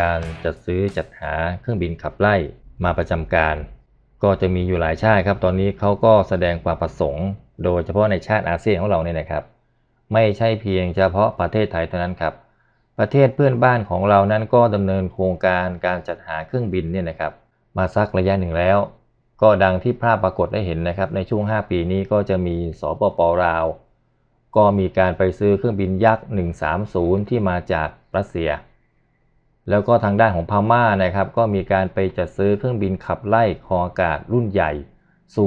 การจัดซื้อจัดหาเครื่องบินขับไล่ มาประจำการ ก็จะมีอยู่หลายชาติครับ ตอนนี้เขาก็แสดงความประสงค์ โดยเฉพาะในชาติอาเซียนของเราเนี่ยนะครับ ไม่ใช่เพียงเฉพาะประเทศไทยเท่านั้นครับประเทศเพื่อนบ้านของเรานั้นก็ดำเนินโครงการการจัดหาเครื่องบินเนี่ยนะครับ มาสักระยะหนึ่งแล้ว ก็ดังที่ภาพปรากฏได้เห็นนะครับ ในช่วง 5 ปีนี้ก็จะมีสปปลาว ก็มีการไปซื้อเครื่องบินยักษ์130ที่มาจากรัสเซียแล้วก็ทางด้านของพม่านะครับ ก็มีการไปจัดซื้อเครื่องบินขับไล่คออากาศรุ่นใหญ่ซู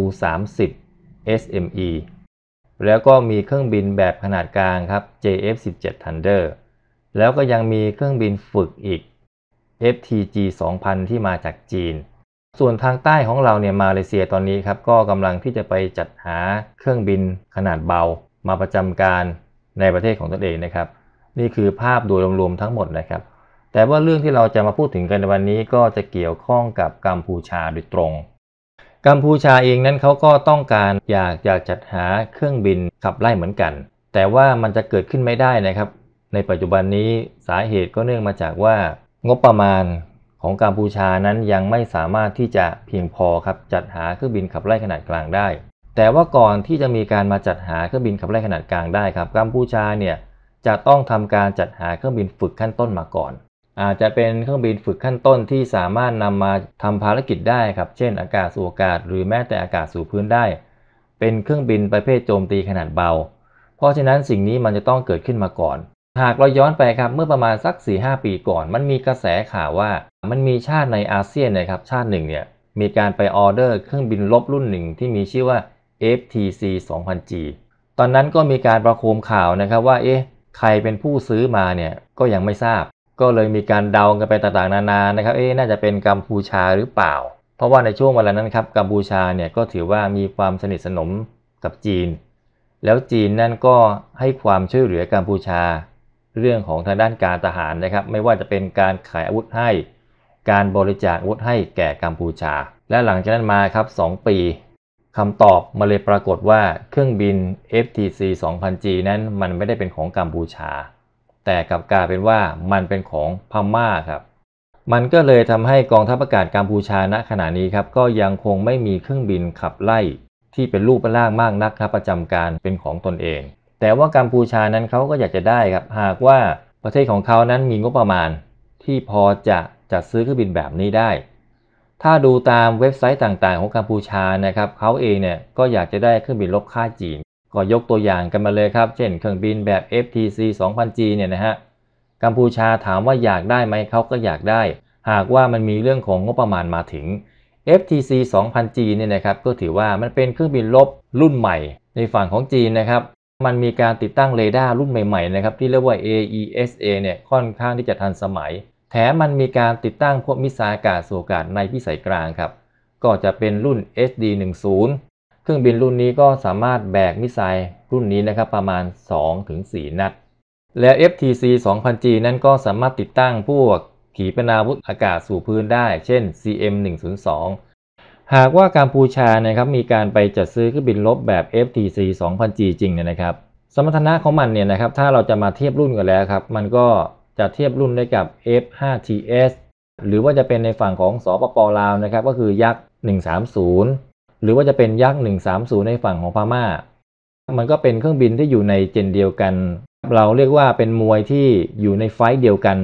30 SME แล้วก็มีเครื่องบินแบบขนาดกลางครับ JF-17 Thunder แล้วก็ยังมีเครื่องบินฝึกอีก FTG 2000ที่มาจากจีน ส่วนทางใต้ของเราเนี่ยมาเลเซียตอนนี้ครับ ก็กำลังที่จะไปจัดหาเครื่องบินขนาดเบา มาประจำการในประเทศของตนเองนะครับ นี่คือภาพโดยรวมๆทั้งหมดนะครับแต่ว่าเรื่องที่เราจะมาพูดถึงกันในวันนี้ก็จะเกี่ยวข้องกับกัมพูชาโดยตรง กัมพูชาเองนั้นเขาก็ต้องการอยากอยากจัดหาเครื่องบินขับไล่เหมือนกัน แต่ว่ามันจะเกิดขึ้นไม่ได้นะครับ ในปัจจุบันนี้สาเหตุก็เนื่องมาจากว่า งบประมาณของกัมพูชานั้นยังไม่สามารถที่จะเพียงพอครับจัดหาเครื่องบินขับไล่ขนาดกลางได้ แต่ว่าก่อนที่จะมีการมาจัดหาเครื่องบินขับไล่ขนาดกลางได้ครับกัมพูชาเนี่ยจะต้องทำการจัดหาเครื่องบินฝึกขั้นต้นมาก่อนอาจจะเป็นเครื่องบินฝึกขั้นต้นที่สามารถนำมาทำภารกิจได้ครับ เช่นอากาศสู่อากาศหรือแม้แต่อากาศสู่พื้นได้ เป็นเครื่องบินประเภทโจมตีขนาดเบา เพราะฉะนั้นสิ่งนี้มันจะต้องเกิดขึ้นมาก่อน หากเราย้อนไปครับเมื่อประมาณสัก4หปีก่อน มันมีกระแสข่าวว่ามันมีชาติในอาเซียนนะครับชาติหนึ่งเนี่ยมีการไปออเดอร์เครื่องบินลบรุ่นหนึ่งที่มีชื่อว่า FTC 2000G ตอนนั้นก็มีการประโคมข่าวนะครับว่าเอ๊ะใครเป็นผู้ซื้อมาเนี่ยก็ยังไม่ทราบก็เลยมีการเดากันไปต่างๆนานานะครับ เอ๊น่าจะเป็นกัมพูชาหรือเปล่า เพราะว่าในช่วงเวลานั้นครับกัมพูชาเนี่ยก็ถือว่ามีความสนิทสนมกับจีน แล้วจีนนั่นก็ให้ความช่วยเหลือกัมพูชา เรื่องของทางด้านการทหารนะครับ ไม่ว่าจะเป็นการขายอาวุธให้ การบริจาคอาวุธให้แก่กัมพูชา และหลังจากนั้นมาครับ 2 ปี คำตอบมาเลยปรากฏว่าเครื่องบิน FTC 2000G นั้นมันไม่ได้เป็นของกัมพูชาแต่กลับกลายเป็นว่ามันเป็นของพม่าครับ มันก็เลยทำให้กองทัพอากาศกัมพูชาณขณะนี้ครับก็ยังคงไม่มีเครื่องบินขับไล่ที่เป็นรูปร่างมากนักครับประจำการเป็นของตนเอง แต่ว่ากัมพูชานั้นเขาก็อยากจะได้ครับหากว่าประเทศของเขานั้นมีงบประมาณ ที่พอจะจัดซื้อเครื่องบินแบบนี้ได้ ถ้าดูตามเว็บไซต์ต่างๆของกัมพูชานะครับเขาเองเนี่ยก็อยากจะได้เครื่องบินลบค่าจีนก็ยกตัวอย่างกันมาเลยครับ เช่นเครื่องบินแบบ FTC 2000G เนี่ยนะฮะ กัมพูชาถามว่าอยากได้ไหมเขาก็อยากได้ หากว่ามันมีเรื่องของงบประมาณมาถึง FTC 2000G เนี่ยนะครับ ก็ถือว่ามันเป็นเครื่องบินลบ รุ่นใหม่ ในฝั่งของจีนนะครับ มันมีการติดตั้งเรดาร์รุ่นใหม่ๆนะครับที่เรียกว่า AESA เนี่ยค่อนข้างที่จะทันสมัย แถมมันมีการติดตั้งพวกมิสซาอากาศสูอากาศในพิสัยกลางครับ ก็จะเป็นรุ่น SD 1 0เครื่องบินรุ่นนี้ก็สามารถแบกมิสไซล์รุ่นนี้นะครับประมาณ 2-4 นัด และ FTC 2000G นั้นก็สามารถติดตั้งพวกขีปนาวุธอากาศสู่พื้นได้ เช่น CM 102หากว่าการพูชานะครับมีการไปจัดซื้อเครื่องบินลบแบบ FTC 2000G จริงเนี่ยนะครับ สมรรถนะของมันเนี่ยนะครับถ้าเราจะมาเทียบรุ่นกันแล้วครับ มันก็จะเทียบรุ่นได้กับ F5TS หรือว่าจะเป็นในฝั่งของสปปลาวนะครับก็คือยักษ์130หรือว่าจะเป็นยักษ์ 130 ในฝั่งของพม่ามันก็เป็นเครื่องบินที่อยู่ในเจนเดียวกัน เราเรียกว่าเป็นมวยที่อยู่ในไฟ์เดียวกัน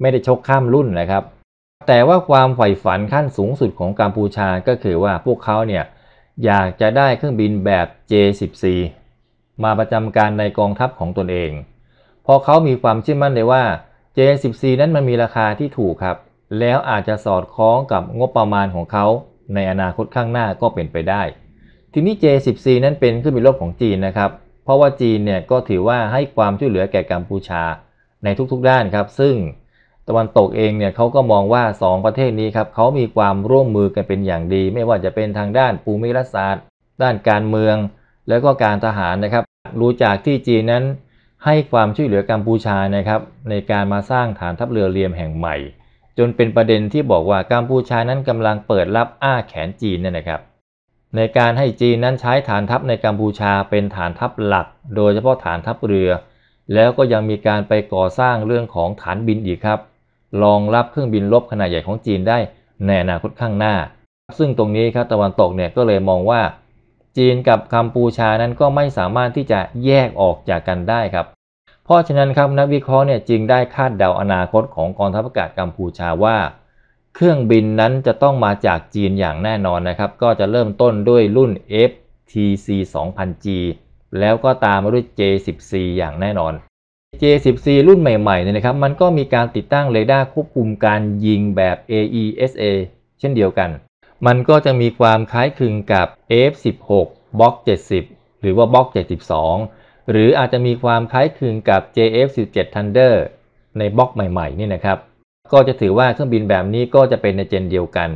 ไม่ได้ชกข้ามรุ่นนะครับ แต่ว่าความใฝ่ฝันขั้นสูงสุดของกัมพูชาก็คือว่าพวกเขาเนี่ยอยากจะได้เครื่องบินแบบ J14 มาประจำการในกองทัพของตนเองพอเขามีความเชื่อมั่นเลยว่า J14 นั้นมันมีราคาที่ถูกครับ แล้วอาจจะสอดคล้องกับงบประมาณของเขาในอนาคตข้างหน้าก็เป็นไปได้ ทีนี้ J14 นั้นเป็นเครื่องบินรบของจีนนะครับเพราะว่าจีนเนี่ย ก็ถือว่าให้ความช่วยเหลือแก่กัมพูชาในทุกๆด้านครับ ซึ่ง ตะวันตกเองเนี่ยเขาก็มองว่า 2 ประเทศนี้ครับเขามีความร่วมมือกันเป็นอย่างดี ไม่ว่าจะเป็นทางด้านภูมิรัฐศาสตร์ ด้านการเมือง แล้วก็การทหารนะครับ รู้จากที่จีนนั้น ให้ความช่วยเหลือกัมพูชานะครับในการมาสร้างฐานทัพเรือเรียมแห่งใหม่จนเป็นประเด็นที่บอกว่ากัมพูชานั้นกำลังเปิดรับอ้าแขนจีนเนี่ยนะครับ ในการให้จีนนั้นใช้ฐานทัพในกัมพูชาเป็นฐานทัพหลัก โดยเฉพาะฐานทัพเรือ แล้วก็ยังมีการไปก่อสร้างเรื่องของฐานบินอีกครับรองรับเครื่องบินรบขนาดใหญ่ของจีนได้ในอนาคตข้างหน้า ซึ่งตรงนี้ครับตะวันตกเนี่ยก็เลยมองว่า จีนกับกัมพูชานั้นก็ไม่สามารถที่จะแยกออกจากกันได้ครับพราะฉะนั้นครับ นักวิเคราะห์เนี่ยจึงได้คาดเดาอนาคตของกองทัพอากาศกัมพูชาว่า เครื่องบินนั้นจะต้องมาจากจีนอย่างแน่นอนนะครับ ก็จะเริ่มต้นด้วยรุ่น FTC 2000G แล้วก็ตามมาด้วย J10C อย่างแน่นอน J10C รุ่นใหม่ๆเนี่ยนะครับมันก็มีการติดตั้งเรดาร์ควบคุมการยิงแบบ AESA เช่นเดียวกัน มันก็จะมีความคล้ายคลึงกับ F16 Block 70 หรือว่า Block 72หรืออาจจะมีความคล้ายคลึงกับ JF-17 Thunder ในบล็อกใหม่ๆนี่นะครับ ก็จะถือว่าเครื่องบินแบบนี้ก็จะเป็นในเจนเดียวกัน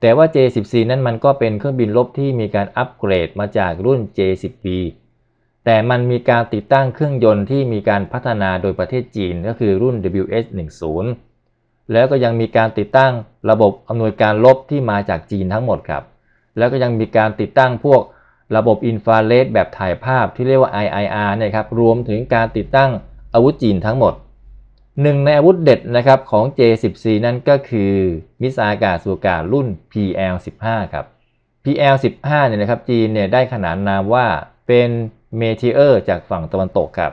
แต่ว่า J-14 นั้นมันก็เป็นเครื่องบินรบที่มีการอัปเกรดมาจากรุ่น J-10B แต่มันมีการติดตั้งเครื่องยนต์ที่มีการพัฒนาโดยประเทศจีนก็คือรุ่น WS-10 แล้วก็ยังมีการติดตั้งระบบอำนวยการลบที่มาจากจีนทั้งหมดครับ แล้วก็ยังมีการติดตั้งพวกระบบอินฟราเรดแบบถ่ายภาพที่เรียกว่า IIR นะครับ รวมถึงการติดตั้งอาวุธจีนทั้งหมด หนึ่งในอาวุธเด็ดนะครับของ J14 นั่นก็คือมิสไซล์อากาศสูกาศรุ่น PL15 ครับ PL15 เนี่ยนะครับจีนเนี่ยได้ขนานนามว่าเป็นเมเทเออร์จากฝั่งตะวันตกครับ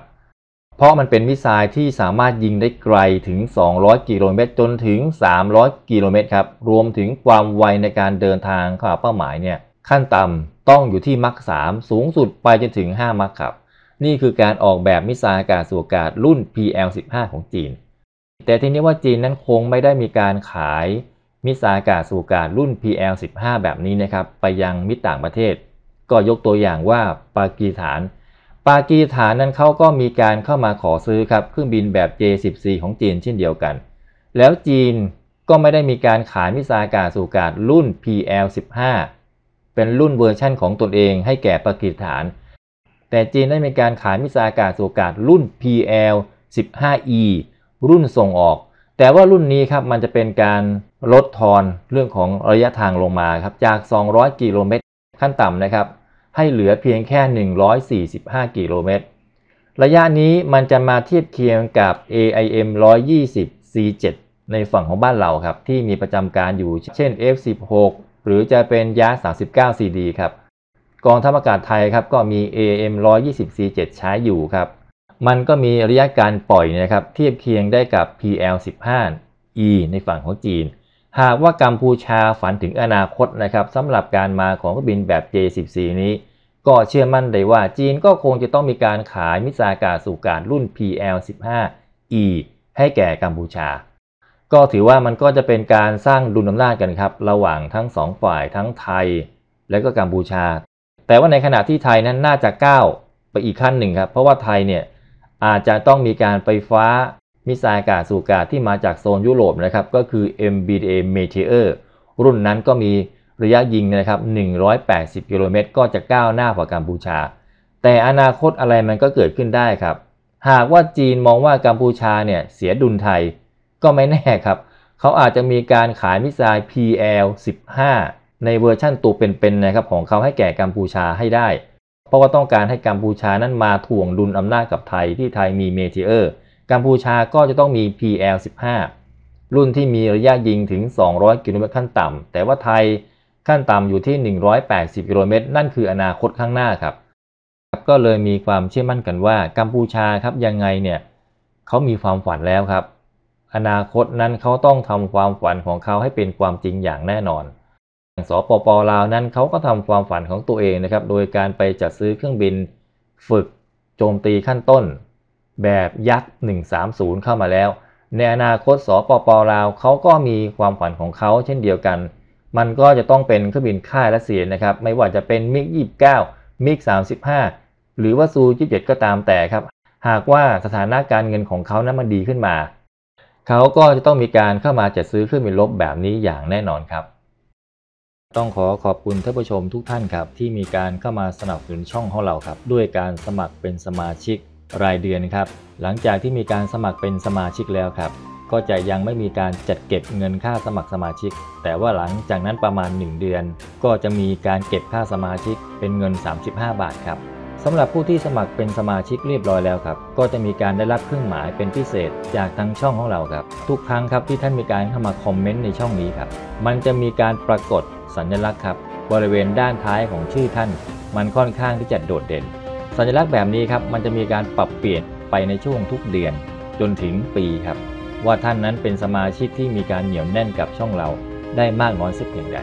เพราะมันเป็นมิสไซล์ที่สามารถยิงได้ไกลถึง 200 กิโลเมตรจนถึง 300 กิโลเมตรครับ รวมถึงความไวในการเดินทางข้าเป้าหมายเนี่ยขั้นต่ำต้องอยู่ที่มักสามสูงสุดไปจนถึง 5มักครับนี่คือการออกแบบมิสซาอากาศสู่อากาศรุ่น PL15 ของจีน แต่ทีนี้ว่าจีนนั้นคงไม่ได้มีการขายมิสซาอากาศสู่อากาศรุ่น PL15 แบบนี้นะครับไปยังมิตรต่างประเทศ ก็ยกตัวอย่างว่าปากีสถาน ปากีสถานนั้นเขาก็มีการเข้ามาขอซื้อครับเครื่องบินแบบ J14 ของจีนเช่นเดียวกัน แล้วจีนก็ไม่ได้มีการขายมิสซาอากาศสู่อากาศรุ่น PL15 เป็นรุ่นเวอร์ชั่นของตนเองให้แก่ปากีสถาน แต่จีนได้มีการขายมิสอากาศสูากาศรุ่น PL 15E รุ่นส่งออก แต่ว่ารุ่นนี้ครับมันจะเป็นการลดทอนเรื่องของระยะทางลงมาครับจาก 200 กิโลเมตรขั้นต่ำนะครับให้เหลือเพียงแค่ 145 กิโลเมตร ระยะนี้มันจะมาเทียบเคียงกับ AIM 120 C7 ในฝั่งของบ้านเราครับที่มีประจำการอยู่เช่น F16 หรือจะเป็นยา39 CD ครับ กองทัพอากาศไทยครับ ก็มี AM 120 C7 ใช้อยู่ครับ มันก็มีระยะการปล่อยนะครับเทียบเคียงได้กับ PL 15 E ในฝั่งของจีน หากว่ากัมพูชาฝันถึงอนาคตนะครับสำหรับการมาของเครื่องบินแบบ J14 นี้ ก็เชื่อมั่นได้ว่าจีนก็คงจะต้องมีการขายมิสากาสู่การรุ่น PL 15 E ให้แก่กัมพูชาก็ถือว่ามันก็จะเป็นการสร้างดุลอำนาจกันครับ ระหว่างทั้งสองฝ่ายทั้งไทยและก็กัมพูชา แต่ว่าในขณะที่ไทยนั้นน่าจะก้าวไปอีกขั้นหนึ่งครับ เพราะว่าไทยเนี่ย อาจจะต้องมีการไฟฟ้ามิสไซล์อากาศสูอากาศที่มาจากโซนยุโรปนะครับ ก็คือ MBDA Meteor รุ่นนั้นก็มีระยะยิงนะครับ 180กิโลเมตรก็จะก้าวหน้ากว่ากัมพูชา แต่อนาคตอะไรมันก็เกิดขึ้นได้ครับหากว่าจีนมองว่ากัมพูชาเนี่ยเสียดุลไทยก็ไม่แน่ครับ เขาอาจจะมีการขายมิสไซล์ PL15 ในเวอร์ชั่นตัวเป็นๆนะครับของเขาให้แก่กัมพูชาให้ได้ เพราะว่าต้องการให้กัมพูชานั้นมาถ่วงดุลอำนาจกับไทยที่ไทยมีเมเทเออร์ กัมพูชาก็จะต้องมี PL15 รุ่นที่มีระยะยิงถึง 200 กิโลเมตรขั้นต่ำ แต่ว่าไทยขั้นต่ำอยู่ที่ 180 กิโลเมตร นั่นคืออนาคตข้างหน้าครับก็เลยมีความเชื่อมั่นกันว่า กัมพูชาครับยังไงเนี่ยเขามีความฝันแล้วครับอนาคตนั้นเขาต้องทำความฝันของเขาให้เป็นความจริงอย่างแน่นอนอย่างสปปลาวนั้นเขาก็ทำความฝันของตัวเองนะครับ โดยการไปจัดซื้อเครื่องบินฝึกโจมตีขั้นต้น แบบยักษ์130 เข้ามาแล้ว ในอนาคตสปปลาวเขาก็มีความฝันของเขาเช่นเดียวกัน มันก็จะต้องเป็นเครื่องบินค่ายรัสเซียนะครับ ไม่ว่าจะเป็นมิก29มิก35หรือว่าซู27 ก็ตามแต่ครับ หากว่าสถานะการเงินของเขานั้นมันดีขึ้นมาเขาก็จะต้องมีการเข้ามาจัดซื้อเครื่องบินลบแบบนี้อย่างแน่นอนครับ ต้องขอขอบคุณท่านผู้ชมทุกท่านครับ ที่มีการเข้ามาสนับสนุนช่องของเราครับ ด้วยการสมัครเป็นสมาชิก รายเดือนครับหลังจากที่มีการสมัครเป็นสมาชิกแล้วครับ ก็จะยังไม่มีการจัดเก็บเงินค่าสมัครสมาชิก แต่ว่าหลังจากนั้นประมาณ 1 เดือน ก็จะมีการเก็บค่าสมาชิกเป็นเงิน 35 บาทครับสำหรับผู้ที่สมัครเป็นสมาชิกเรียบร้อยแล้วครับก็จะมีการได้รับเครื่องหมายเป็นพิเศษ จากทางช่องของเราครับ ทุกครั้งครับที่ท่านมีการเข้ามาคอมเมนต์ในช่องนี้ครับ มันจะมีการปรากฏสัญลักษณ์ครับ บริเวณด้านท้ายของชื่อท่านมันค่อนข้างที่จะโดดเด่น สัญลักษณ์แบบนี้ครับ มันจะมีการปรับเปลี่ยนไปในช่วงทุกเดือนจนถึงปีครับ ว่าท่านนั้นเป็นสมาชิกที่มีการเหนียวแน่นกับช่องเรา ได้มากน้อยสักเพียงใด